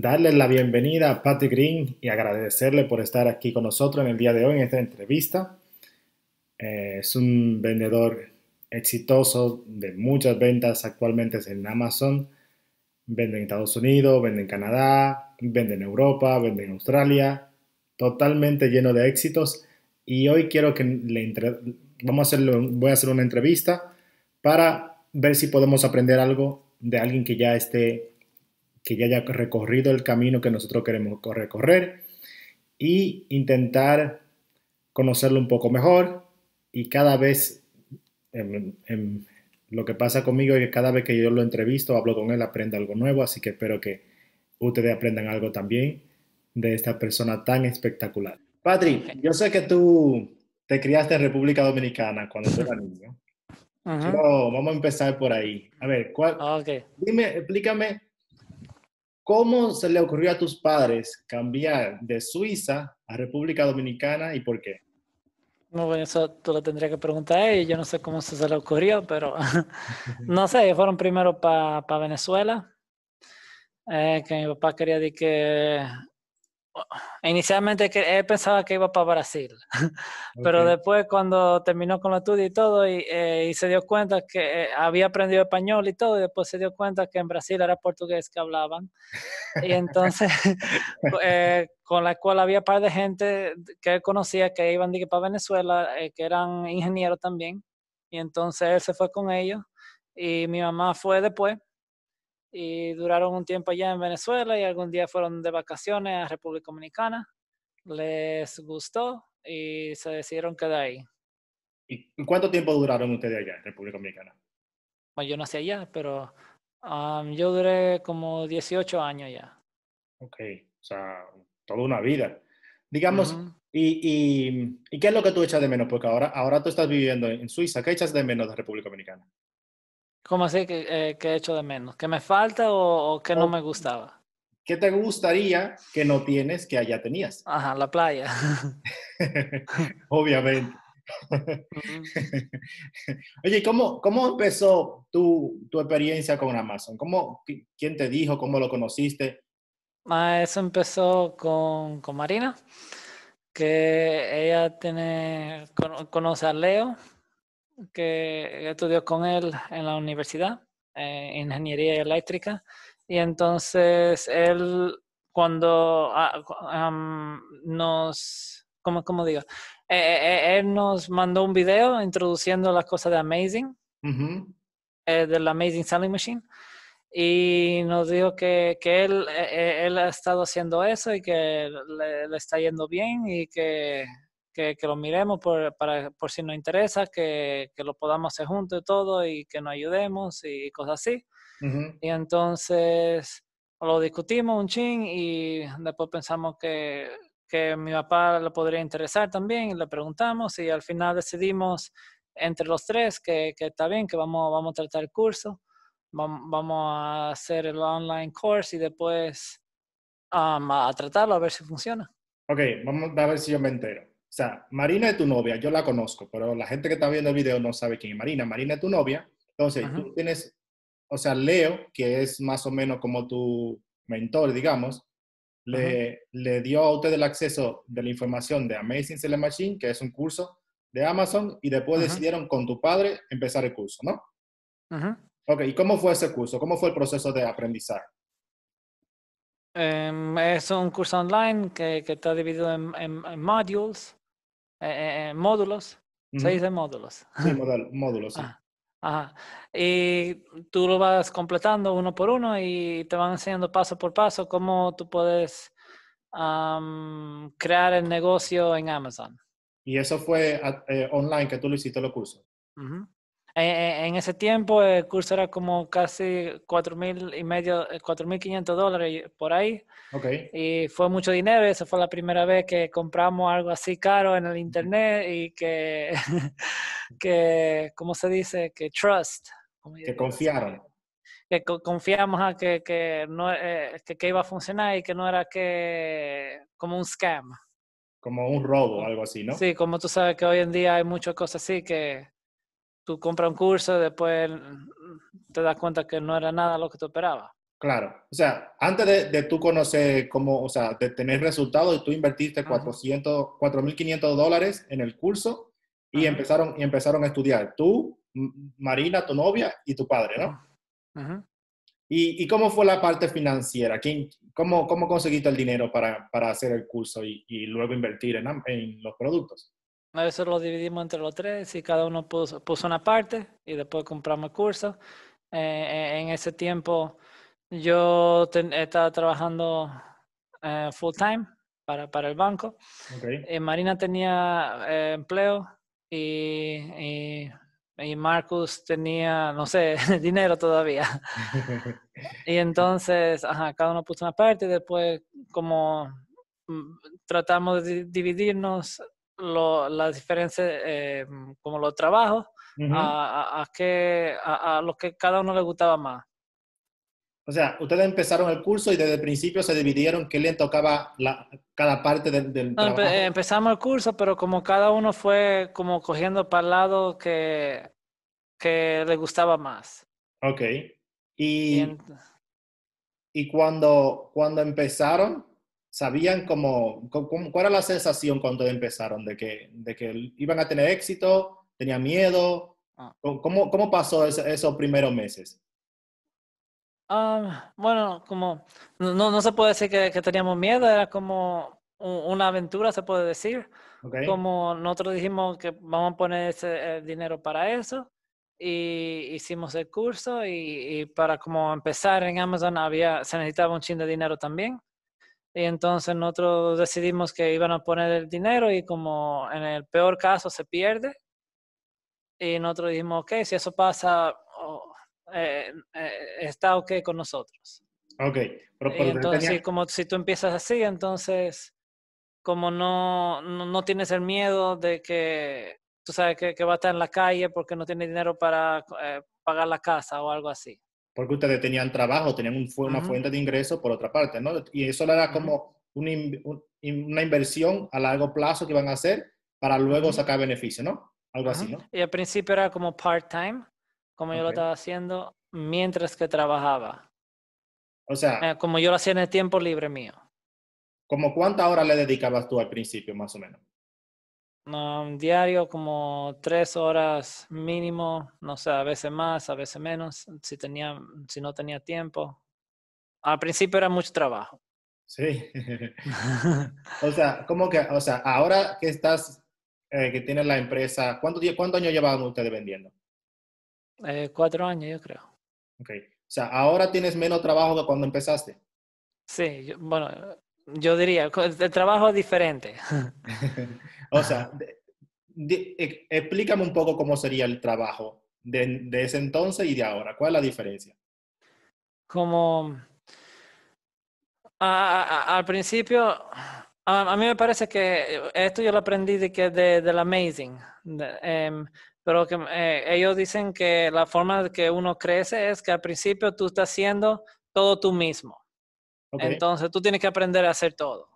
darles la bienvenida a Patrick Green y agradecerle por estar aquí con nosotros en el día de hoy en esta entrevista. Eh, es un vendedor exitoso de muchas ventas actualmente es en Amazon. Vende en Estados Unidos, vende en Canadá, vende en Europa, vende en Australia. Totalmente lleno de éxitos. Y hoy quiero que le Vamos a voy a hacer una entrevista para ver si podemos aprender algo de alguien que ya esté que ya haya recorrido el camino que nosotros queremos recorrer y intentar conocerlo un poco mejor y cada vez en, em, em, lo que pasa conmigo es que cada vez que yo lo entrevisto, hablo con él, aprendo algo nuevo, así que espero que ustedes aprendan algo también de esta persona tan espectacular. Patrick, yo sé que tú te criaste en República Dominicana cuando tú eras niño. vamos a empezar por ahí. A ver, ¿cuál, ah, dime, explícame ¿Cómo se le ocurrió a tus padres cambiar de Suiza a República Dominicana y por qué? No, bueno, eso tú lo tendrías que preguntar a Yo no sé cómo se le ocurrió, pero no sé. Fueron primero para pa Venezuela. Eh, que mi papá quería de que inicialmente él pensaba que iba para Brasil, pero después cuando terminó con la tuya y todo y, eh, se dio cuenta que eh, había aprendido español y todo, y después se dio cuenta que en Brasil era portugués que hablaban. Y entonces eh, con la cual había un par de gente que él conocía que iban para Venezuela, que eran ingenieros también, y entonces él se fue con ellos y mi mamá fue después y duraron un tiempo allá en Venezuela y algún día fueron de vacaciones a República Dominicana. Les gustó y se decidieron quedar ahí. ¿Y cuánto tiempo duraron ustedes allá en República Dominicana? Bueno, yo nací allá, pero um, yo duré como 18 años ya. Ok, o sea, toda una vida. Digamos, y, y, qué es lo que tú echas de menos? Porque ahora, ahora tú estás viviendo en Suiza. ¿Qué echas de menos de República Dominicana? ¿Cómo así que, eh, he hecho de menos? ¿Qué me falta o, qué no me gustaba? ¿Qué te gustaría que no tienes que allá tenías? Ajá, la playa. Obviamente. Oye, ¿cómo, ¿cómo empezó tu, tu experiencia con Amazon? ¿Cómo, ¿Quién te dijo? ¿Cómo lo conociste? Ah, eso empezó con, con Marina, que ella tiene, conoce a Leo, que estudió con él en la universidad, eh, ingeniería eléctrica, y entonces él cuando ah, nos, ¿cómo, cómo digo? Eh, eh, eh, él nos mandó un video introduciendo las cosas de Amazing, eh, de la Amazing Selling Machine, y nos dijo que, que él, él, ha estado haciendo eso y que le está yendo bien y que que, lo miremos por, para, por si nos interesa, que, que, lo podamos hacer juntos y todo y que nos ayudemos y cosas así. Y entonces lo discutimos un chin y después pensamos que, que mi papá le podría interesar también y le preguntamos y al final decidimos entre los tres que, que está bien, que vamos, vamos a tratar el curso, vamos, a hacer el online course y después a tratarlo a ver si funciona. Ok, vamos a ver si yo me entero sea, Marina es tu novia, yo la conozco, pero la gente que está viendo el video no sabe quién es Marina. Marina es tu novia. Entonces, tú tienes, o sea, Leo, que es más o menos como tu mentor, digamos, le, le, dio a usted el acceso de la información de Amazing Selling Machine, que es un curso de Amazon, y después decidieron con tu padre empezar el curso, ¿no? Ajá. Ok, ¿y cómo fue ese curso? ¿Cómo fue el proceso de aprendizaje? Em, es un curso online que, está dividido en, en, en modules. Eh, eh, módulos. Se dice módulos. Sí, módulos. ajá. Y tú lo vas completando uno por uno y te van enseñando paso por paso cómo tú puedes crear el negocio en Amazon. Y eso fue eh, online que tú lo hiciste los cursos en ese tiempo el curso era como casi cuatro mil y medio, eh, cuatro mil quinientos dólares por ahí. Y fue mucho dinero. Esa fue la primera vez que compramos algo así caro en el internet y que, que ¿cómo se dice? Que trust. Que confiaron. Que confiamos a que, no, eh, que, iba a funcionar y que no era que como un scam. Como un robo, algo así, ¿no? Sí, como tú sabes que hoy en día hay muchas cosas así que tú compras un curso, después te das cuenta que no era nada lo que te esperaba. Claro, o sea, antes de, tú conocer cómo, o sea, de tener resultados, tú invertiste 400, 4.500 dólares en el curso y empezaron, y empezaron a estudiar. Tú, Marina, tu novia y tu padre, ¿no? ¿Y, cómo fue la parte financiera? ¿Quién, cómo, conseguiste el dinero para, hacer el curso y, luego invertir en, en los productos? A lo dividimos entre los tres y cada uno puso, una parte y después compramos cursos. Eh, eh, en ese tiempo yo estaba trabajando eh, full time para, el banco. Eh, Marina tenía empleo y, Marcus tenía, no sé, dinero todavía. y entonces, ajá, cada uno puso una parte y después como mm, tratamos de dividirnos las la diferencia, eh, como los trabajos, a, a, que, a, lo que cada uno le gustaba más. O sea, ustedes empezaron el curso y desde el principio se dividieron qué le tocaba la, cada parte del, trabajo. empezamos el curso, pero como cada uno fue como cogiendo para el lado que, que le gustaba más. Ok. Y, y, y cuando, cuando empezaron, sabían cómo, cuál era la sensación cuando empezaron, de que, iban a tener éxito, tenían miedo. Ah. ¿Cómo, pasó esos primeros meses? Ah, bueno, como no, se puede decir que, teníamos miedo, era como una aventura, se puede decir. Como nosotros dijimos que vamos a poner ese, dinero para eso, y hicimos el curso, y, para como empezar en Amazon había, se necesitaba un chin de dinero también. Y entonces nosotros decidimos que iban a poner el dinero y como en el peor caso se pierde. Y nosotros dijimos, ok, si eso pasa, oh, eh, eh, está ok con nosotros. Ok. Pero entonces, como si tú empiezas así, entonces, como no, no, tienes el miedo de que tú sabes que, va a estar en la calle porque no tiene dinero para eh, pagar la casa o algo así porque ustedes tenían trabajo, tenían una fuente de ingreso por otra parte, ¿no? Y eso era como una, inversión a largo plazo que iban a hacer para luego sacar beneficio, ¿no? Algo así, ¿no? Y al principio era como part-time, como yo lo estaba haciendo, mientras que trabajaba. O sea. Eh, como yo lo hacía en el tiempo libre mío. ¿Como cuántas horas le dedicabas tú al principio, más o menos? diario como tres horas mínimo, no sé, a veces más, a veces menos, si, tenía, si no tenía tiempo. Al principio era mucho trabajo. Sí. o sea, ¿cómo que, o sea, ahora que estás, eh, que tienes la empresa, ¿cuánto, cuánto años llevaban ustedes vendiendo? Eh, cuatro años, yo creo. Ok. O sea, ahora tienes menos trabajo que cuando empezaste. Sí, bueno, yo diría, el trabajo es diferente. O sea, e, explícame un poco cómo sería el trabajo de, ese entonces y de ahora. ¿Cuál es la diferencia? Como al principio, a, mí me parece que esto yo lo aprendí de que de, del Amazing, em, pero que eh, ellos dicen que la forma de que uno crece es que al principio tú estás haciendo todo tú mismo. Entonces tú tienes que aprender a hacer todo.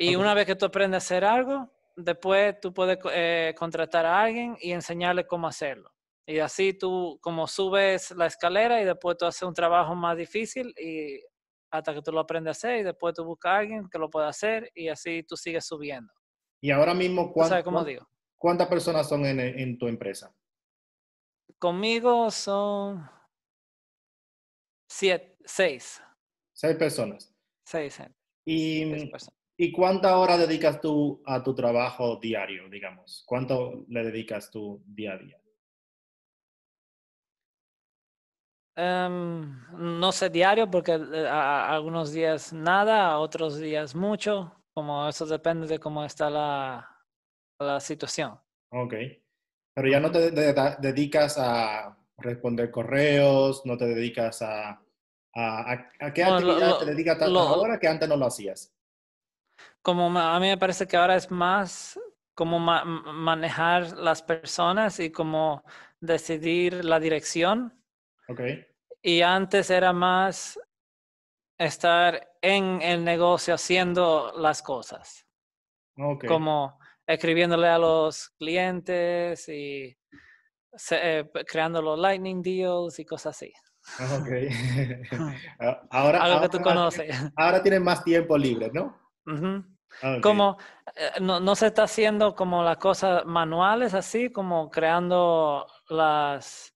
Y una vez que tú aprendes a hacer algo, después tú puedes eh, contratar a alguien y enseñarle cómo hacerlo. Y así tú como subes la escalera y después tú haces un trabajo más difícil y hasta que tú lo aprendes a hacer y después tú buscas a alguien que lo pueda hacer y así tú sigues subiendo. Y ahora mismo, ¿cuántas personas son en, tu empresa? Conmigo son siete, seis. Seis personas. Seis, Y seis mm, personas. ¿Y cuánta hora dedicas tú a tu trabajo diario, digamos? ¿Cuánto le dedicas tú día a día? Em, no sé diario porque eh, algunos días nada, a otros días mucho, como eso depende de cómo está la, la situación. Ok, pero ya no te dedicas a responder correos, no te dedicas a... ¿A, qué actividad te dedicas tanto ahora que antes no lo hacías? como a mí me parece que ahora es más como manejar las personas y como decidir la dirección. Okay. Y antes era más estar en el negocio haciendo las cosas. Okay. Como escribiéndole a los clientes y eh, creando los lightning deals y cosas así. Ok. ahora, Ahora tienes más tiempo libre, ¿no? Ah, como eh, no, no, se está haciendo como las cosas manuales así, como creando las,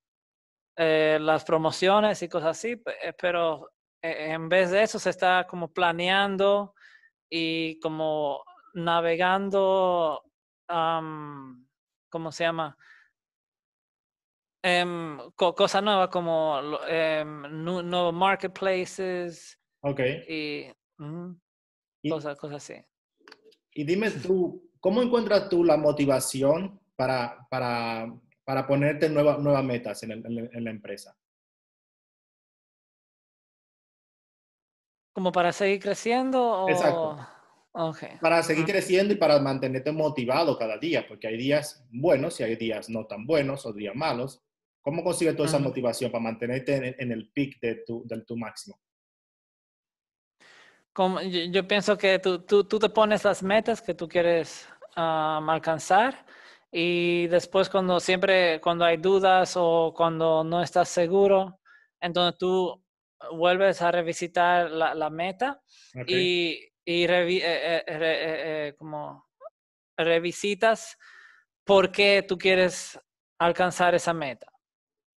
eh, las promociones y cosas así, eh, pero e, en vez de eso se está como planeando y como navegando, um, ¿cómo se llama? Em, cosas nuevas como em, nuevos marketplaces. Ok. Y, cosas, así. Y dime tú, ¿cómo encuentras tú la motivación para, ponerte nuevas metas en, la empresa? ¿Como para seguir creciendo? Exacto. Para seguir creciendo y para mantenerte motivado cada día, porque hay días buenos y hay días no tan buenos o días malos. ¿Cómo consigues tú esa motivación para mantenerte en, el peak de de tu máximo? yo, pienso que tú, tú, te pones las metas que tú quieres alcanzar y después cuando siempre, cuando hay dudas o cuando no estás seguro, entonces tú vuelves a revisitar la, la meta y, y eh, eh, eh, revisitas por qué tú quieres alcanzar esa meta.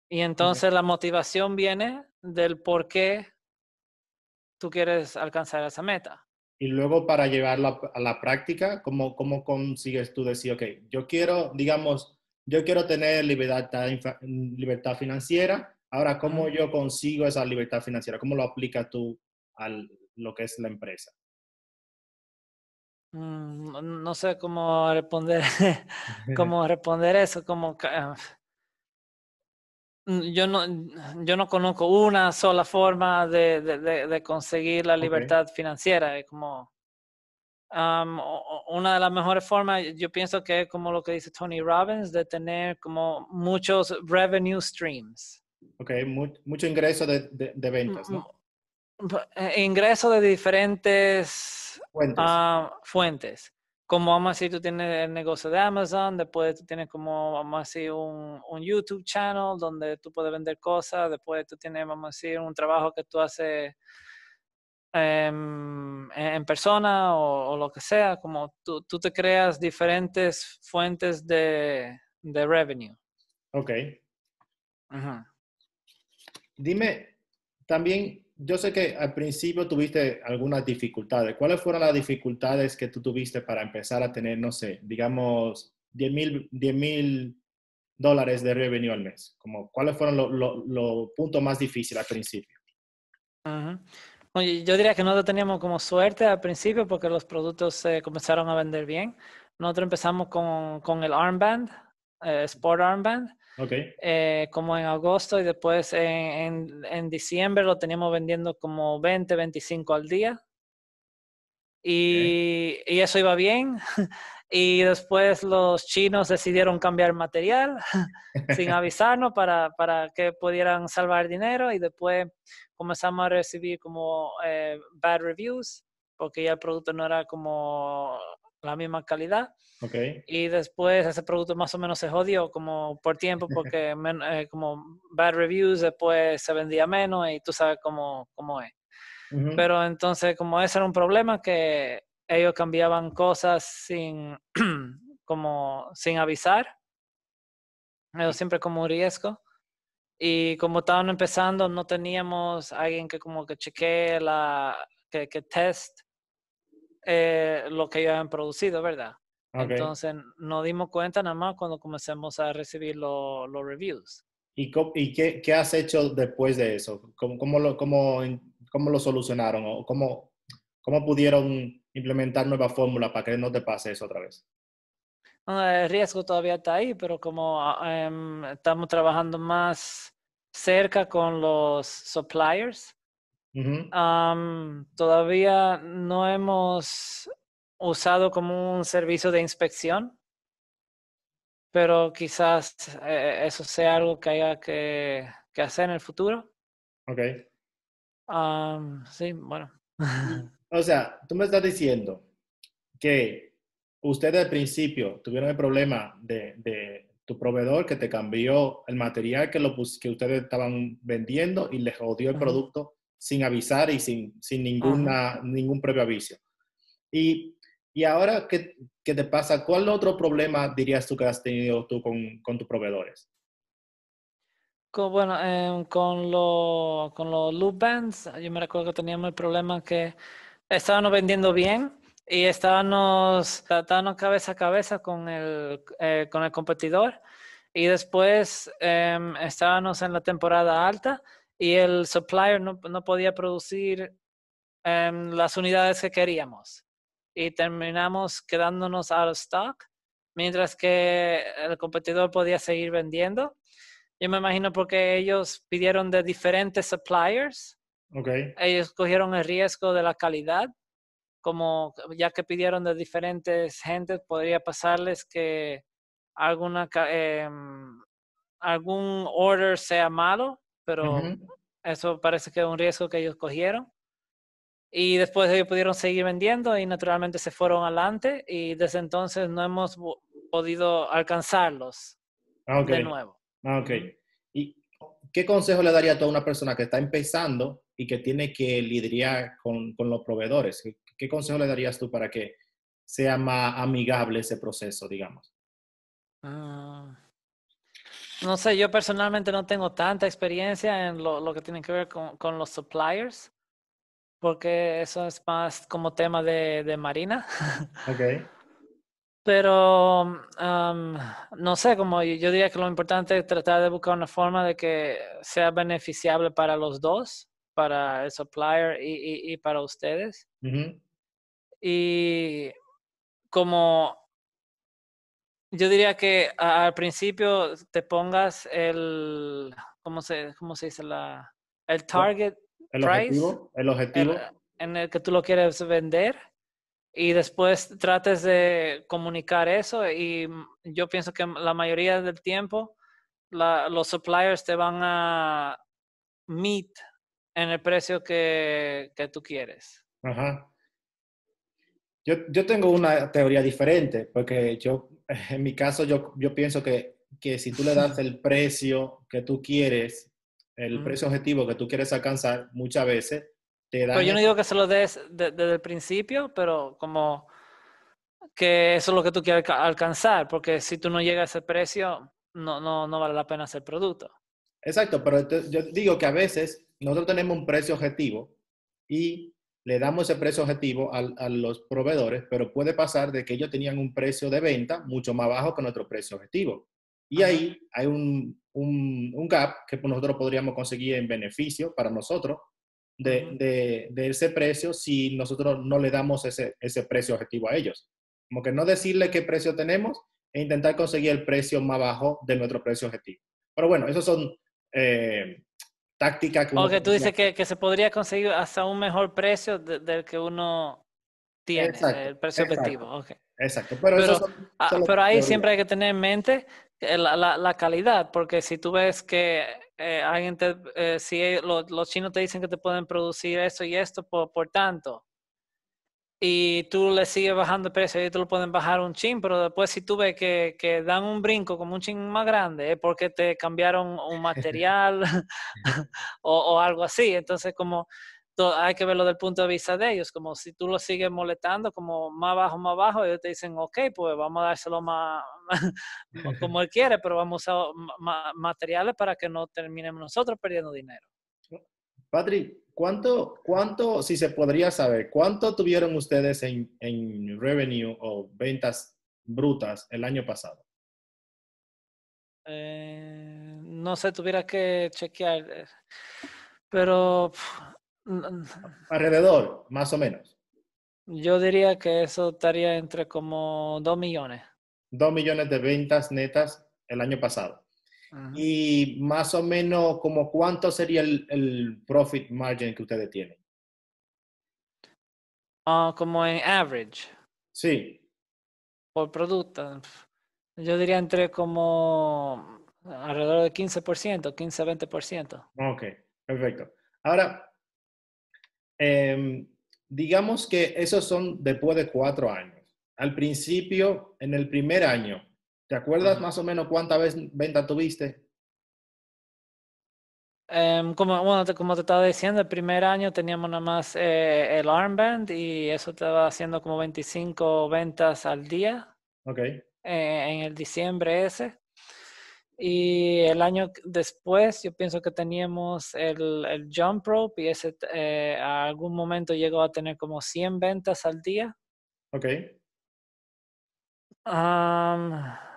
Y entonces la motivación viene del por qué tú quieres alcanzar esa meta. Y luego para llevarla a la práctica, ¿cómo, cómo consigues tú decir, ok, yo quiero, digamos, yo quiero tener libertad, libertad financiera, ahora, ¿cómo yo consigo esa libertad financiera? ¿Cómo lo aplicas tú a lo que es la empresa? Mm, no sé cómo responder, cómo responder eso, como Mm, yo no, conozco una sola forma de, conseguir la libertad financiera. Es como una de las mejores formas, yo pienso que es como lo que dice Tony Robbins, de tener como muchos revenue streams. Ok, mucho ingreso de, ventas, ¿no? Mm, mm, eh, ingreso de diferentes fuentes. Ah, fuentes como vamos a decir, tú tienes el negocio de Amazon, después tú tienes como, vamos a decir, un, YouTube channel donde tú puedes vender cosas, después tú tienes, vamos a decir, un trabajo que tú haces em, en persona o, lo que sea, como tú, te creas diferentes fuentes de, revenue. Ok. Dime, también yo sé que al principio tuviste algunas dificultades. ¿Cuáles fueron las dificultades que tú tuviste para empezar a tener, no sé, digamos, 10 mil dólares de revenue al mes? Como, ¿Cuáles fueron los puntos más difíciles al principio? yo diría que nosotros teníamos como suerte al principio porque los productos se comenzaron a vender bien. Nosotros empezamos con, con el armband, eh, Sport Armband. Eh, como en agosto y después en, en, diciembre lo teníamos vendiendo como 20, 25 al día. Y, eso iba bien. y después los chinos decidieron cambiar material sin avisarnos para, para, que pudieran salvar dinero y después comenzamos a recibir como eh, bad reviews porque ya el producto no era como la misma calidad. Y después ese producto más o menos se jodió como por tiempo porque eh, como bad reviews después se vendía menos y tú sabes cómo, cómo es. Pero entonces como ese era un problema que ellos cambiaban cosas sin, como, sin avisar. Eso siempre como un riesgo. Y como estaban empezando, no teníamos alguien que como que chequee la, que, que test eh, lo que ya habían producido, ¿verdad? Entonces nos dimos cuenta nada más cuando comenzamos a recibir los reviews. ¿Y, qué, qué, has hecho después de eso? ¿Cómo, cómo lo, solucionaron? ¿O cómo, ¿Cómo pudieron implementar nueva fórmula para que no te pase eso otra vez? El riesgo todavía está ahí, pero como ah, em, estamos trabajando más cerca con los suppliers, todavía no hemos usado como un servicio de inspección, pero quizás eh, eso sea algo que haya que, que hacer en el futuro. Ok. sí, bueno. Mm, o sea, tú me estás diciendo que ustedes al principio tuvieron el problema de, de, tu proveedor que te cambió el material que, lo, que ustedes estaban vendiendo y les jodió el producto sin avisar y sin, sin ninguna, ningún previo aviso. Y, y ahora, ¿qué, ¿qué, te pasa? ¿Cuál otro problema dirías tú que has tenido tú con, con tus proveedores? bueno, em, con, lo, con los loop bands, yo me recuerdo que teníamos el problema que estábamos vendiendo bien y estábamos tratando cabeza a cabeza con el, eh, con el competidor y después em, estábamos en la temporada alta y el supplier no, podía producir em, las unidades que queríamos. Y terminamos quedándonos out of stock, mientras que el competidor podía seguir vendiendo. Yo me imagino porque ellos pidieron de diferentes suppliers. Okay. Ellos cogieron el riesgo de la calidad, como ya que pidieron de diferentes gentes, podría pasarles que alguna, em, algún order sea malo pero eso parece que es un riesgo que ellos cogieron. Y después ellos pudieron seguir vendiendo y naturalmente se fueron adelante y desde entonces no hemos podido alcanzarlos ah, de nuevo. Ah, ok. ¿Y qué consejo le daría a toda una persona que está empezando y que tiene que lidiar con, con los proveedores? ¿Qué, ¿Qué consejo le darías tú para que sea más amigable ese proceso, digamos? Ah. No sé, yo personalmente no tengo tanta experiencia en lo, que tiene que ver con, los suppliers, porque eso es más como tema de, Marina. Ok. Pero, no sé, como yo diría que lo importante es tratar de buscar una forma de que sea beneficiable para los dos, para el supplier y, para ustedes. Y como yo diría que al principio te pongas el, ¿cómo se, cómo se dice? La, el target el price. Objetivo, el objetivo. en el que tú lo quieres vender y después trates de comunicar eso y yo pienso que la mayoría del tiempo los suppliers te van a meet en el precio que, que tú quieres. Ajá. Yo, yo, tengo una teoría diferente, porque yo en mi caso yo, yo pienso que, que, si tú le das el precio que tú quieres, el precio objetivo que tú quieres alcanzar, muchas veces te da... Pero yo no digo que se lo des desde, el principio, pero como que eso es lo que tú quieres alcanzar, porque si tú no llegas a ese precio, no, no, no vale la pena hacer producto. Exacto, pero yo digo que a veces nosotros tenemos un precio objetivo y le damos ese precio objetivo a, los proveedores, pero puede pasar de que ellos tenían un precio de venta mucho más bajo que nuestro precio objetivo. Y ahí hay un, un, gap que nosotros podríamos conseguir en beneficio para nosotros de, ese precio si nosotros no le damos ese, ese, precio objetivo a ellos. Como que no decirle qué precio tenemos e intentar conseguir el precio más bajo de nuestro precio objetivo. Pero bueno, esos son eh, táctica tú dices que, se podría conseguir hasta un mejor precio del que uno tiene, el precio objetivo. Okay. Exacto, pero, ah, ahí siempre hay que tener en mente eh, la, calidad, porque si tú ves que eh, alguien eh, si los, chinos te dicen que te pueden producir esto y esto por tanto, y tú le sigues bajando el precio, ellos te lo pueden bajar un chin, pero después si tú ves que, dan un brinco como un chin más grande, es porque te cambiaron un material o, algo así. Entonces, como hay que verlo del punto de vista de ellos, como si tú lo sigues molestando, como más bajo, más bajo, ellos te dicen, ok, pues vamos a dárselo más, como él quiere, pero vamos a usar materiales para que no terminemos nosotros perdiendo dinero. Patrick, ¿cuánto, cuánto, si se podría saber, cuánto tuvieron ustedes en, revenue o ventas brutas el año pasado? Eh, no sé, tuviera que chequear, eh, pero... Alrededor, más o menos. Yo diría que eso estaría entre como 2 millones. 2 millones de ventas netas el año pasado. Y más o menos, como ¿cuánto sería el, profit margin que ustedes tienen? Ah, como en average. Sí. Por producto. Yo diría entre como alrededor de 15%, 15-20%. Ok, perfecto. Ahora, em, digamos que esos son después de cuatro años. Al principio, en el primer año, ¿Te acuerdas más o menos cuánta vez venta tuviste? Em, como, bueno, como te estaba diciendo, el primer año teníamos nada más eh, el armband y eso estaba haciendo como 25 ventas al día. Okay. Eh, en el diciembre ese. Y el año después, yo pienso que teníamos el, el jump rope y ese eh, a algún momento llegó a tener como 100 ventas al día. Ok. Ah...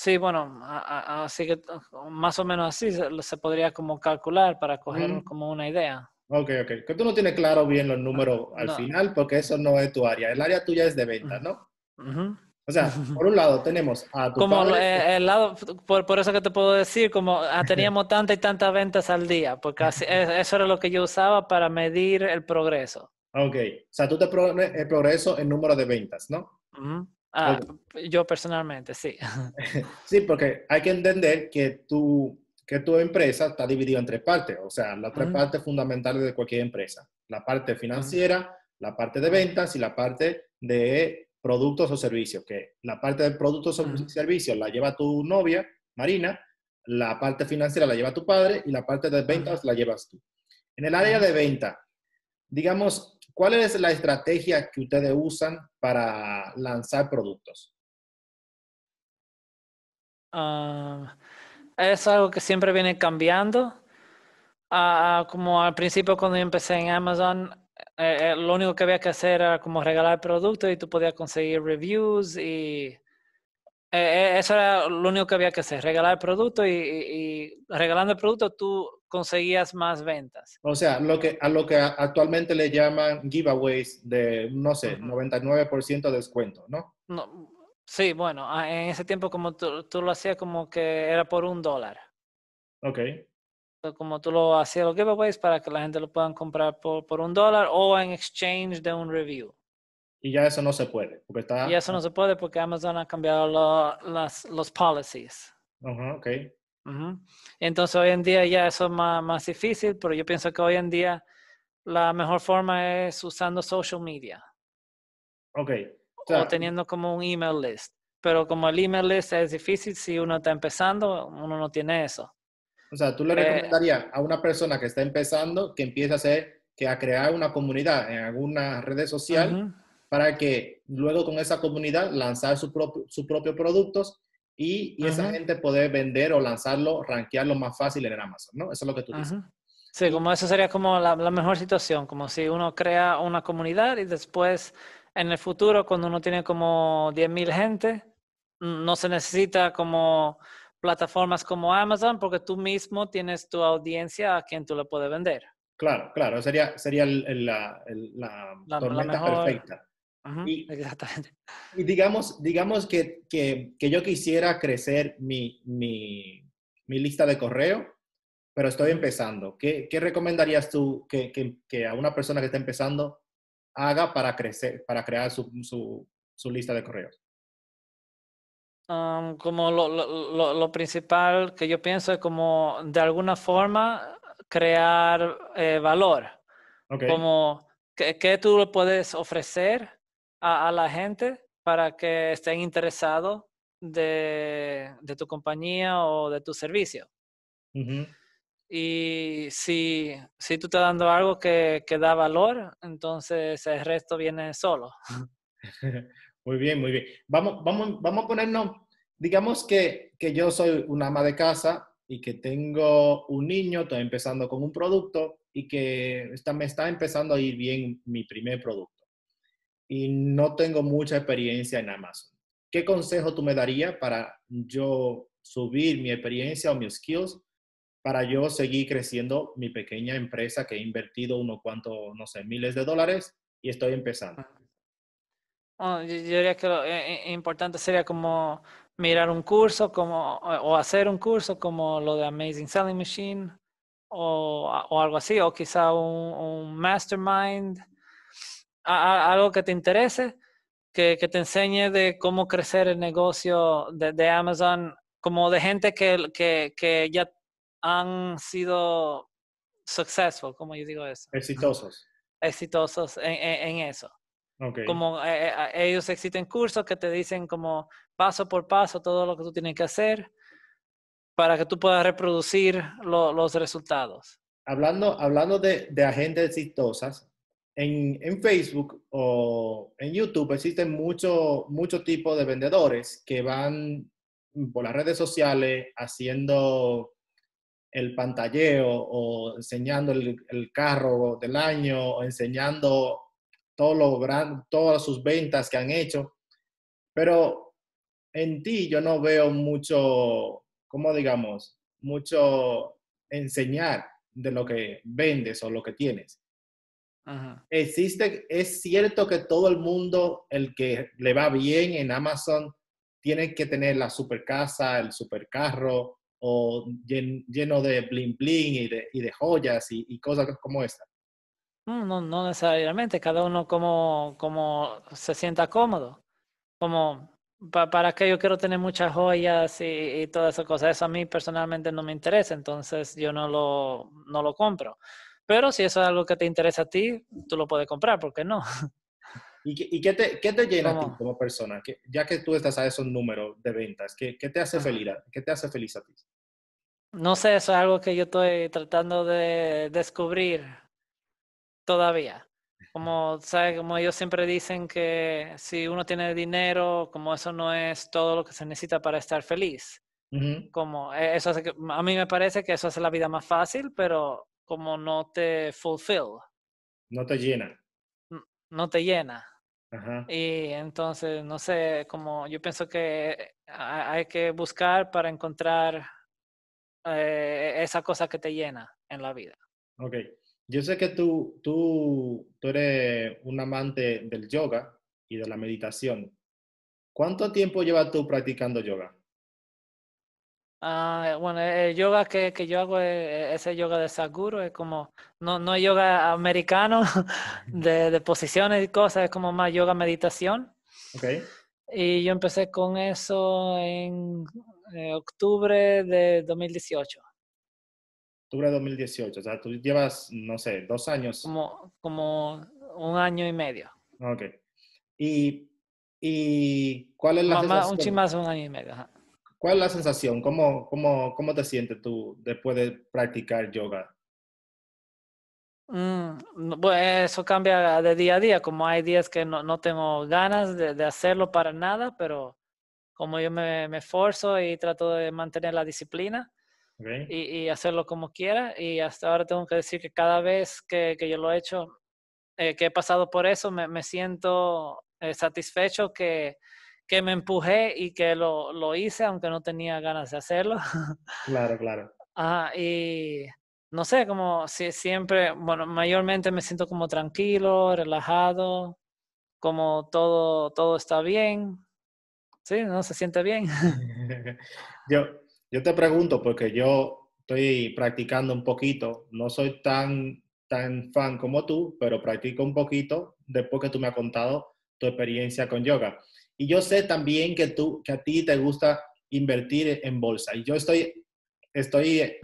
Sí, bueno, así que más o menos así se, se podría como calcular para coger como una idea. Ok, ok. Que tú no tienes claro bien los números al final porque eso no es tu área. El área tuya es de ventas, ¿no? O sea, por un lado tenemos a tu Como el, lado, por, eso que te puedo decir, como ah, teníamos tantas y tantas ventas al día, porque así, e, eso era lo que yo usaba para medir el progreso. Ok, o sea, tú te pones el progreso en número de ventas, ¿no? Ajá. Ah, yo personalmente, sí. Sí, porque hay que entender que tu, que tu empresa está dividida en tres partes, o sea, las tres partes fundamentales de cualquier empresa. La parte financiera, la parte de ventas y la parte de productos o servicios, que la parte de productos o servicios la lleva tu novia, Marina, la parte financiera la lleva tu padre y la parte de ventas la llevas tú. En el área de venta, digamos, ¿Cuál es la estrategia que ustedes usan para lanzar productos? Ah, es algo que siempre viene cambiando. Ah, ah, como al principio cuando yo empecé en Amazon, eh, eh, lo único que había que hacer era como regalar productos y tú podías conseguir reviews y eh, eso era lo único que había que hacer, regalar productos y, y, y, regalando el producto tú conseguías más ventas. O sea, lo que, a lo que actualmente le llaman giveaways de, no sé, por 99% de descuento, ¿no? ¿no? Sí, bueno, ah, en ese tiempo como tú, lo hacías como que era por un dólar. Ok. Como tú lo hacías los giveaways para que la gente lo puedan comprar por, por un dólar o en exchange de un review. Y ya eso no se puede. Porque está... Y eso no ah. se puede porque Amazon ha cambiado las, los policies. Ajá, entonces hoy en día ya eso es más, difícil, pero yo pienso que hoy en día la mejor forma es usando social media. Ok. O, teniendo como un email list. Pero como el email list es difícil, si uno está empezando, uno no tiene eso. O sea, tú le recomendarías a una persona que está empezando que empiece a hacer, que a crear una comunidad en alguna red social para que luego con esa comunidad lanzar sus propios productos y, y esa gente poder vender o lanzarlo, rankearlo más fácil en Amazon, ¿no? Eso es lo que tú dices. Sí, como eso sería como la, mejor situación, como si uno crea una comunidad y después en el futuro, cuando uno tiene como 10.000 gente, no se necesita como plataformas como Amazon porque tú mismo tienes tu audiencia a quien tú lo puedes vender. Claro, claro, sería, sería la, la, tormenta mejor... perfecta y, digamos, digamos que, yo quisiera crecer mi, lista de correo, pero estoy empezando. ¿Qué, recomendarías tú que, a una persona que está empezando haga para, crecer, para crear su, lista de correos? como lo, principal que yo pienso es como de alguna forma crear eh, valor. Como, ¿qué, tú puedes ofrecer a, la gente para que estén interesados de, tu compañía o de tu servicio. Y si, si tú estás dando algo que, da valor, entonces el resto viene solo. Muy bien, muy bien. Vamos, vamos, vamos a ponernos, digamos que, yo soy una ama de casa y que tengo un niño, estoy empezando con un producto y que me está empezando a ir bien mi primer producto y no tengo mucha experiencia en Amazon. ¿Qué consejo tú me darías para yo subir mi experiencia o mis skills para yo seguir creciendo mi pequeña empresa que he invertido unos cuantos, no sé, miles de dólares y estoy empezando? Ah, yo, diría que lo eh, eh, importante sería como mirar un curso como, o hacer un curso como lo de Amazing Selling Machine o, o algo así, o quizá un, un mastermind algo que te interese, que, te enseñe de cómo crecer el negocio de, Amazon, como de gente que, que, que, ya han sido successful, como yo digo eso. Exitosos. Exitosos en, eso. Como eh, eh, ellos existen cursos que te dicen como paso por paso todo lo que tú tienes que hacer para que tú puedas reproducir los resultados. Hablando, hablando de, de agentes exitosas, en, Facebook o en YouTube existen muchos mucho tipos de vendedores que van por las redes sociales haciendo el pantalleo o enseñando el, carro del año o enseñando todo todas sus ventas que han hecho. Pero en ti yo no veo mucho, ¿cómo digamos? Mucho enseñar de lo que vendes o lo que tienes. Existe, es cierto que todo el mundo, el que le va bien en Amazon, tiene que tener la super casa, el supercarro o lleno de bling bling y de, joyas y, cosas como esta. No, no, necesariamente, cada uno como, se sienta cómodo. Como, ¿para que yo quiero tener muchas joyas y, todas esas cosas? Eso a mí personalmente no me interesa, entonces yo no lo, no lo compro. Pero si eso es algo que te interesa a ti, tú lo puedes comprar, ¿por qué no? ¿Y, qué, te, qué te llena a ti como persona? Que, ya que tú estás a esos números de ventas, ¿qué, te hace feliz, ¿qué te hace feliz a ti? No sé, eso es algo que yo estoy tratando de descubrir todavía. Como, ¿sabe? como ellos siempre dicen que si uno tiene dinero, como eso no es todo lo que se necesita para estar feliz. Como e, eso a mí me parece que eso hace la vida más fácil, pero como no te fulfill. No te llena. No, te llena. Y entonces, no sé, como yo pienso que hay que buscar para encontrar eh, esa cosa que te llena en la vida. Ok. Yo sé que tú, tú, tú eres un amante del yoga y de la meditación. ¿Cuánto tiempo llevas tú practicando yoga? Ah, bueno, el yoga que, que yo hago es ese yoga de Sadhguru, es como, no, no yoga americano de, de, posiciones y cosas, es como más yoga meditación. Okay. Y yo empecé con eso en eh, octubre de 2018. Octubre de 2018, o sea, tú llevas, no sé, dos años. Como, como un año y medio. Ok. ¿Y, y cuál es la más, Un más un año y medio. Ajá. ¿Cuál es la sensación? ¿Cómo, cómo, cómo te sientes tú después de practicar yoga? Bueno, mm, pues eso cambia de día a día, como hay días que no, no tengo ganas de, hacerlo para nada, pero como yo me, me esforzo y trato de mantener la disciplina y, y, hacerlo como quiera, y hasta ahora tengo que decir que cada vez que, que yo lo he hecho, eh, que he pasado por eso, me, me siento eh, satisfecho que que me empujé y que lo, lo, hice, aunque no tenía ganas de hacerlo. Claro, claro. y no sé, como si, siempre, bueno, mayormente me siento como tranquilo, relajado, como todo, todo está bien. Sí, no se siente bien. yo, yo te pregunto, porque yo estoy practicando un poquito, no soy tan, tan fan como tú, pero practico un poquito después que tú me has contado tu experiencia con yoga. Y yo sé también que tú, que a ti te gusta invertir en bolsa. Y yo estoy, estoy, eh,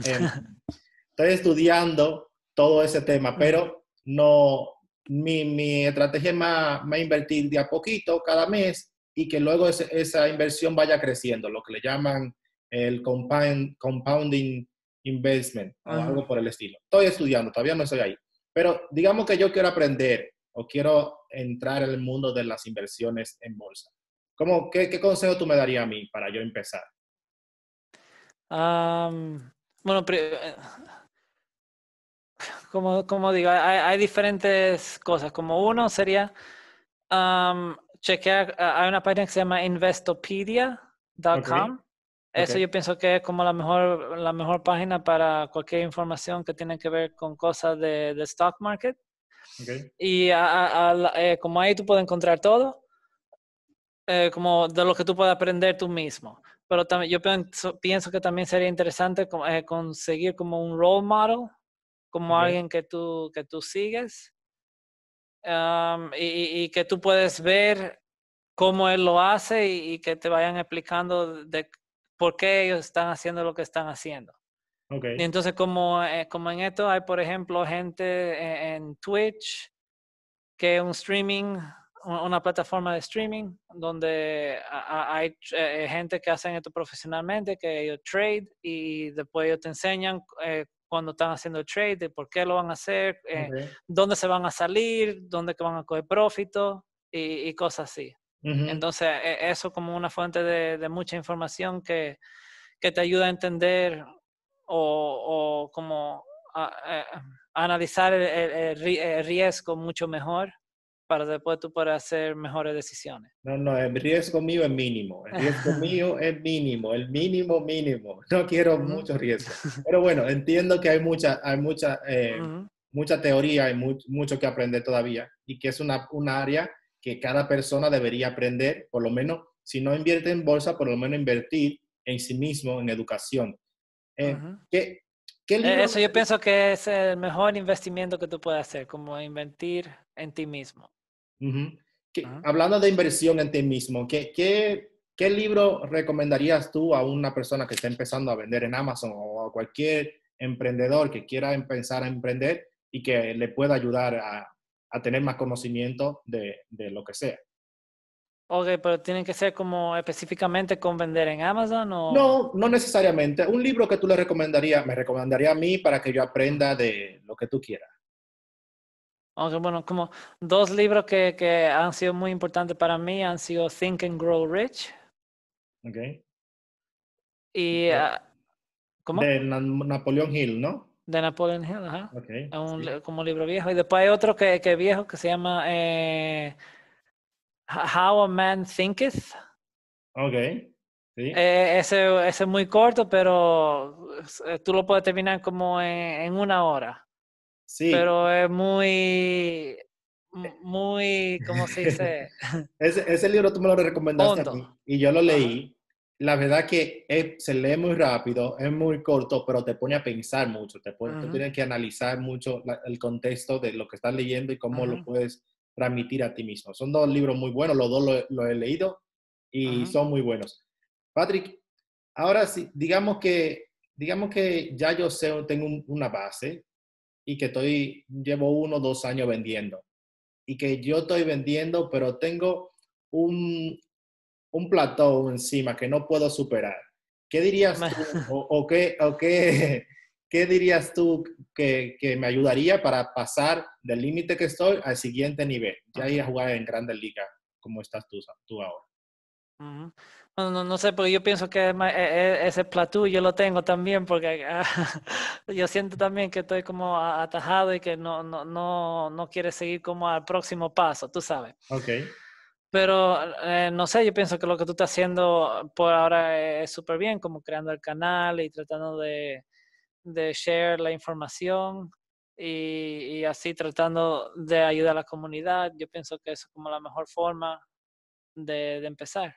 estoy estudiando todo ese tema, pero no, mi, estrategia es más, invertir de a poquito cada mes y que luego esa inversión vaya creciendo, lo que le llaman el compound, compounding investment algo por el estilo. Estoy estudiando, todavía no estoy ahí, pero digamos que yo quiero aprender o quiero entrar en el mundo de las inversiones en bolsa. ¿Cómo, qué, consejo tú me darías a mí para yo empezar? bueno, eh, como, digo, hay, diferentes cosas. Como uno sería chequear, ah, hay una página que se llama investopedia.com. Eso yo pienso que es como la mejor, la mejor página para cualquier información que tiene que ver con cosas de, stock market. Y eh, como ahí tú puedes encontrar todo. Eh, como de lo que tú puedes aprender tú mismo. Pero también, yo pienso, pienso que también sería interesante eh, conseguir como un role model, como alguien que tú, que tú sigues y, y, que tú puedes ver cómo él lo hace y, que te vayan explicando de por qué ellos están haciendo lo que están haciendo. Okay. Y entonces, como, eh, como en esto hay, por ejemplo, gente en, en Twitch, que es un streaming una plataforma de streaming donde hay eh, gente que hacen esto profesionalmente, que ellos trade y después ellos te enseñan eh, cuando están haciendo el trade, de por qué lo van a hacer, eh, dónde se van a salir, dónde que van a coger profito y, cosas así. Entonces, e, eso como una fuente de, mucha información que, que, te ayuda a entender o, como a, analizar el, riesgo mucho mejor para después tú poder hacer mejores decisiones. No, no, el riesgo mío es mínimo, el riesgo mío es mínimo, el mínimo mínimo. No quiero muchos mucho riesgo. Pero bueno, entiendo que hay mucha, hay mucha, eh, mucha teoría y mucho que aprender todavía y que es una, una área que cada persona debería aprender, por lo menos, si no invierte en bolsa, por lo menos invertir en sí mismo, en educación. Eh, eh, eso yo pienso que es el mejor investimiento que tú puedes hacer, como invertir en ti mismo. Ah. Hablando de inversión en ti mismo, ¿qué, libro recomendarías tú a una persona que está empezando a vender en Amazon o a cualquier emprendedor que quiera empezar a emprender y que le pueda ayudar a, tener más conocimiento de, lo que sea? Ok, pero ¿tiene que ser como específicamente con vender en Amazon o... No, no necesariamente. Un libro que tú le recomendarías, me recomendaría a mí para que yo aprenda de lo que tú quieras bueno, como dos libros que, que, han sido muy importantes para mí han sido Think and Grow Rich. Ok. Y... Ah, ¿Cómo? De Napoleon Hill, ¿no? De Napoleon Hill, ajá. Okay, un, Como libro viejo. Y después hay otro que, que viejo que se llama eh, How a Man Thinketh. Ok. Sí. Eh, ese, ese, es muy corto, pero eh, tú lo puedes terminar como en una hora. Sí. Pero es muy, eh, muy, ¿cómo se dice? ese, libro tú me lo recomendaste a y yo lo leí. La verdad que se lee muy rápido, es muy corto, pero te pone a pensar mucho, te pone, tienes que analizar mucho el contexto de lo que estás leyendo y cómo lo puedes transmitir a ti mismo. Son dos libros muy buenos, los dos los lo he leído y son muy buenos. Patrick, ahora sí, digamos que, digamos que ya yo sé, tengo una base, y que estoy, llevo uno o dos años vendiendo. Y que yo estoy vendiendo, pero tengo un, un plató encima que no puedo superar. ¿Qué dirías tú o, qué, o qué, qué, dirías tú que, que, me ayudaría para pasar del límite que estoy al siguiente nivel? Ya ir a jugar en Grandes Ligas, como estás tú, tú ahora. No, no, no sé, porque yo pienso que e, e, ese platú yo lo tengo también, porque ah, yo siento también que estoy como atajado y que no, no, no, quiere seguir como al próximo paso, tú sabes. Ok. Pero eh, no sé, yo pienso que lo que tú estás haciendo por ahora es súper bien, como creando el canal y tratando de, de share la información y, así tratando de ayudar a la comunidad. Yo pienso que eso es como la mejor forma de empezar.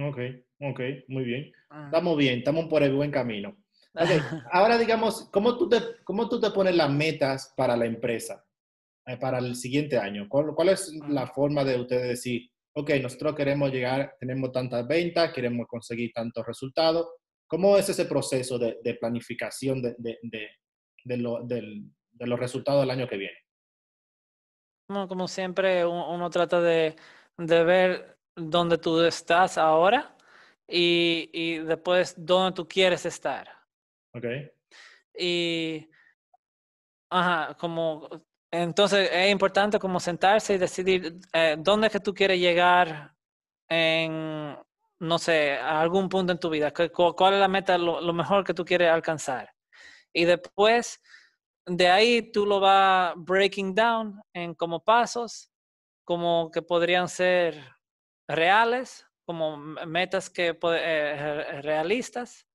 Ok, ok, muy bien. Ah. Estamos bien, estamos por el buen camino. Ah. Ahora digamos, ¿cómo tú, te, ¿cómo tú te pones las metas para la empresa, eh, para el siguiente año? ¿Cuál, es ah. la forma de ustedes decir, ok, nosotros queremos llegar, tenemos tantas ventas, queremos conseguir tantos resultados? ¿Cómo es ese proceso de, planificación de, los resultados del año que viene? Como, siempre, uno trata de ver Dónde tú estás ahora y, después dónde tú quieres estar. Ok. Y, ajá, como, entonces es importante como sentarse y decidir eh, dónde es que tú quieres llegar en, no sé, a algún punto en tu vida, cuál es la meta, lo, mejor que tú quieres alcanzar. Y después, de ahí tú lo vas breaking down en como pasos, como que podrían ser reales, como metas que eh, eh, realistas.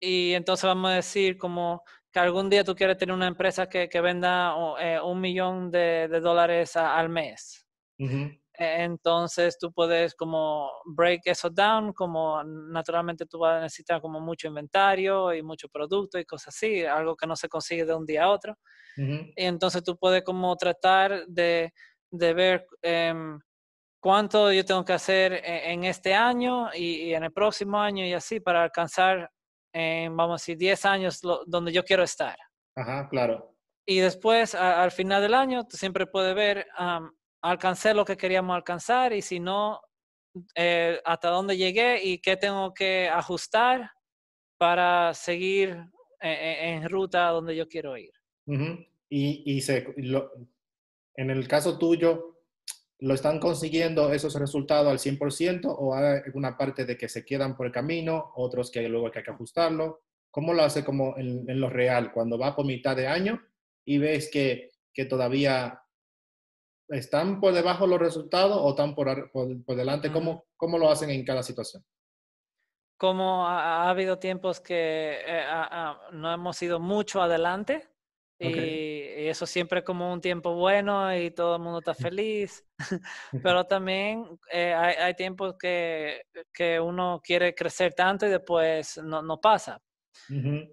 Y entonces vamos a decir como que algún día tú quieres tener una empresa que, venda eh, un millón de, dólares al mes. E, entonces tú puedes como break eso down, como naturalmente tú vas a necesitar como mucho inventario y mucho producto y cosas así, algo que no se consigue de un día a otro. Y entonces tú puedes como tratar de, ver em, cuánto yo tengo que hacer e-, en, este año y, en el próximo año y así para alcanzar, en, vamos a decir, 10 años donde yo quiero estar. Ajá, claro. Y después, al final del año, tú siempre puedes ver, alcancé lo que queríamos alcanzar y si no, eh, hasta dónde llegué y qué tengo que ajustar para seguir e-, e-, en, ruta donde yo quiero ir. Y, y se, en el caso tuyo, ¿Lo están consiguiendo esos resultados al 100% o hay alguna parte de que se quedan por el camino, otros que luego hay que ajustarlo? ¿Cómo lo hace como en, lo real, cuando va por mitad de año y ves que, que todavía están por debajo los resultados o están por, por, delante? ¿Cómo, ¿Cómo, lo hacen en cada situación? Como ha, habido tiempos que eh, no hemos ido mucho adelante y y eso siempre es como un tiempo bueno y todo el mundo está feliz, pero también eh, hay, hay, tiempos que, que, uno quiere crecer tanto y después no, pasa.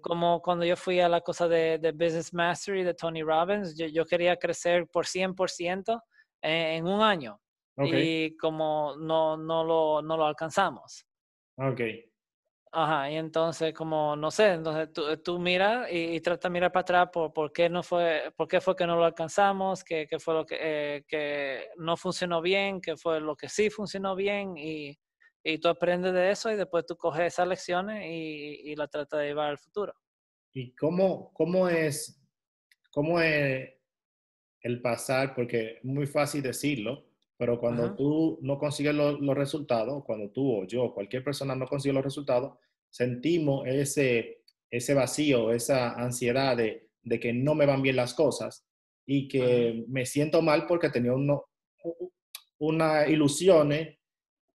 Como cuando yo fui a la cosa de, de Business Mastery de Tony Robbins, yo, quería crecer por 100% en, e, en un año y como no, no, lo, no lo alcanzamos. okay. Ajá, y entonces como, no sé, entonces tú, miras y, tratas de mirar para atrás por, por, qué no fue, por qué fue que no lo alcanzamos, qué, fue lo eh, que, no funcionó bien, qué fue lo que sí funcionó bien y, tú aprendes de eso y después tú coges esas lecciones y, la las tratas de llevar al futuro. ¿Y cómo, cómo es, cómo es el pasar, porque es muy fácil decirlo, pero cuando tú no consigues los resultados, cuando tú o yo, cualquier persona no consigue los resultados, sentimos ese, ese vacío, esa ansiedad de, de que no me van bien las cosas y que me siento mal porque tenía uno, unas ilusiones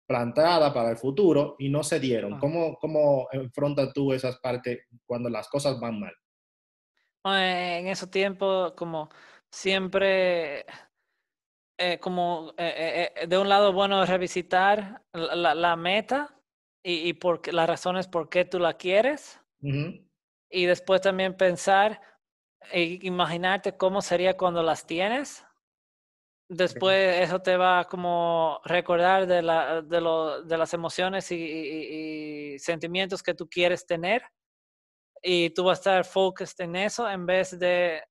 plantadas para el futuro y no se dieron. Ah. ¿Cómo, ¿Cómo enfrentas tú esas partes cuando las cosas van mal? Ah, en esos tiempos, como siempre eh, como, eh, eh, de un lado, bueno, revisitar la, meta y, por, las razones por qué tú la quieres. Y después también pensar e imaginarte cómo sería cuando las tienes. Después eso te va como recordar de, la, de, las emociones y, sentimientos que tú quieres tener. Y tú vas a estar focused en eso en vez de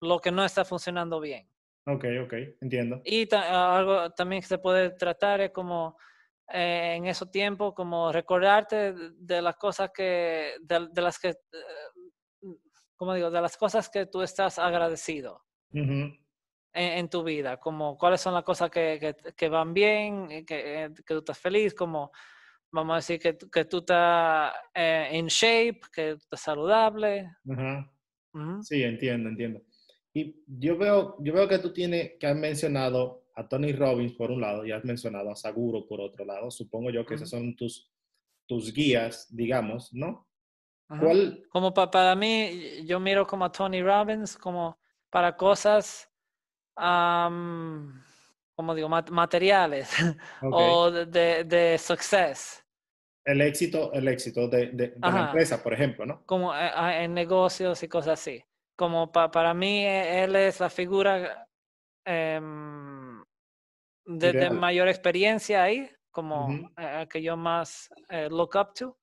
lo que no está funcionando bien. Ok, ok, entiendo. Y ah, algo también que se puede tratar es como eh, en ese tiempo como recordarte de las cosas que, de, las que, eh, como digo, de las cosas que tú estás agradecido. en, tu vida, como cuáles son las cosas que, van bien, eh, que, que tú estás feliz, como vamos a decir que, que tú estás en shape, que estás saludable. Sí, entiendo, entiendo. Y yo veo, que tú tienes, que has mencionado a Tony Robbins por un lado y has mencionado a Saguro por otro lado. Supongo yo que esos son tus, tus guías, digamos, ¿no? ¿Cuál? Como para mí, yo miro como a Tony Robbins como para cosas, como digo, materiales o de, de success. El éxito, el éxito de, de, de la empresa, por ejemplo, ¿no? Como eh, ah, en negocios y cosas así como para mí e, él es la figura eh, de, mayor experiencia ahí, como a que yo más eh, look up to.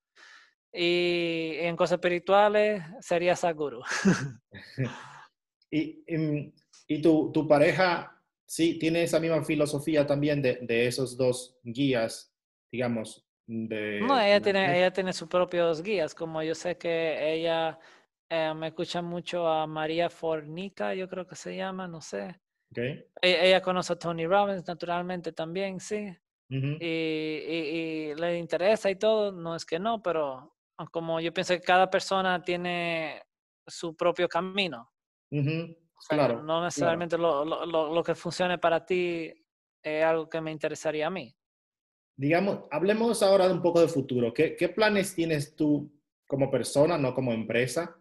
Y en cosas espirituales sería Saguru. y, y, em, y tu, tu, pareja, sí, tiene esa misma filosofía también de, de esos dos guías, digamos. De... No, ella tiene, ella tiene sus propios guías, como yo sé que ella eh, me escucha mucho a María Fornica, yo creo que se llama, no sé. Okay. E-, ella, conoce a Tony Robbins, naturalmente también, sí. y, le interesa y todo, no es que no, pero como yo pienso que cada persona tiene su propio camino. claro, no necesariamente Lo, lo, que funcione para ti es algo que me interesaría a mí. Digamos, hablemos ahora de un poco de futuro. ¿Qué, qué planes tienes tú como persona, no como empresa,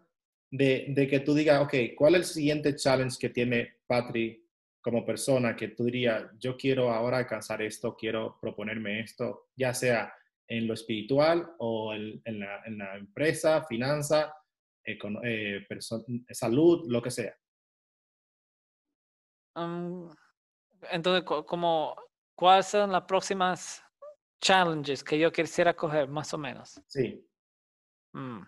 de, que tú digas, ok, ¿cuál es el siguiente challenge que tiene Patri como persona que tú dirías, yo quiero ahora alcanzar esto, quiero proponerme esto, ya sea en lo espiritual o en, la, empresa, finanza, eh, salud, lo que sea? entonces, como, ¿cuáles son las próximas challenges que yo quisiera coger, más o menos? Sí. Mm.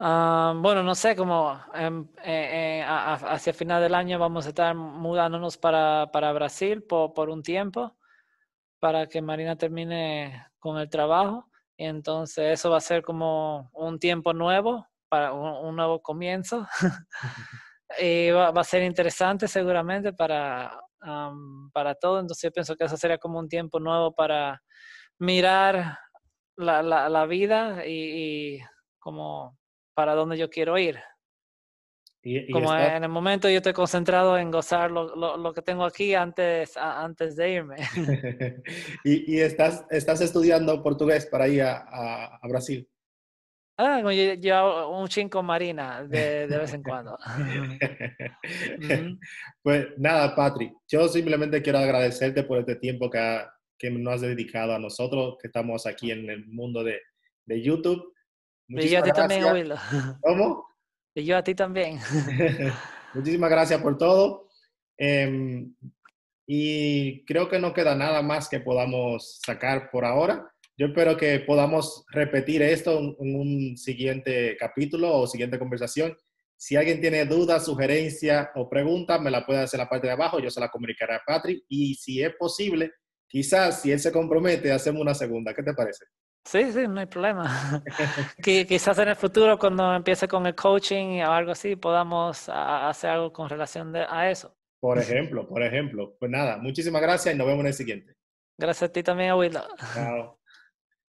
Ah, bueno, no sé, como em, eh, eh, hacia final del año vamos a estar mudándonos para, para Brasil por, por, un tiempo, para que Marina termine con el trabajo. Y entonces eso va a ser como un tiempo nuevo, para un, nuevo comienzo. y va, a ser interesante seguramente para, para todo. Entonces yo pienso que eso sería como un tiempo nuevo para mirar la, la, la vida y como para dónde yo quiero ir. Y, Como en el momento yo estoy concentrado en gozar lo, lo, que tengo aquí antes, antes de irme. y, y estás, estás estudiando portugués para ir a, a, Brasil. Ah, yo, yo, un chingo marina de, de vez en cuando. pues nada, Patrick, yo simplemente quiero agradecerte por este tiempo que, que nos has dedicado a nosotros, que estamos aquí en el mundo de, de YouTube y yo a ti también, ¿Cómo? Y yo a ti también. Muchísimas gracias por todo. Em, y creo que no queda nada más que podamos sacar por ahora. Yo espero que podamos repetir esto en un siguiente capítulo o siguiente conversación. Si alguien tiene dudas, sugerencias o preguntas, me la puede hacer en la parte de abajo, yo se la comunicaré a Patrick. Y si es posible, quizás si él se compromete, hacemos una segunda. ¿Qué te parece? Sí, sí, no hay problema. quizás en el futuro, cuando empiece con el coaching o algo así, podamos hacer algo con relación a eso. Por ejemplo, por ejemplo. Pues nada, muchísimas gracias y nos vemos en el siguiente. Gracias a ti también, Abuelo. Chao.